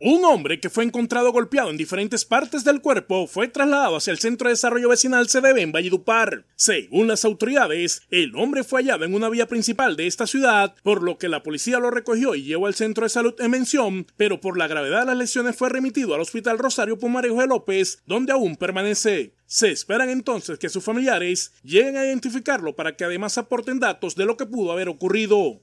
Un hombre que fue encontrado golpeado en diferentes partes del cuerpo fue trasladado hacia el Centro de Desarrollo Vecinal CDB en Valledupar. Según las autoridades, el hombre fue hallado en una vía principal de esta ciudad, por lo que la policía lo recogió y llevó al centro de salud en mención, pero por la gravedad de las lesiones fue remitido al Hospital Rosario Pumarejo de López, donde aún permanece. Se esperan entonces que sus familiares lleguen a identificarlo para que además aporten datos de lo que pudo haber ocurrido.